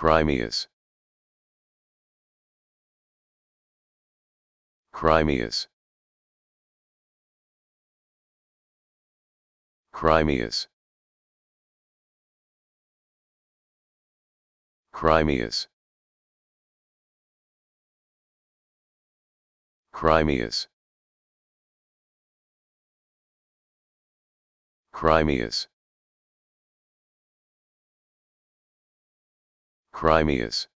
Crimeas. Crimeas. Crimeas. Crimeas. Crimeas. Crimeas. Crimeas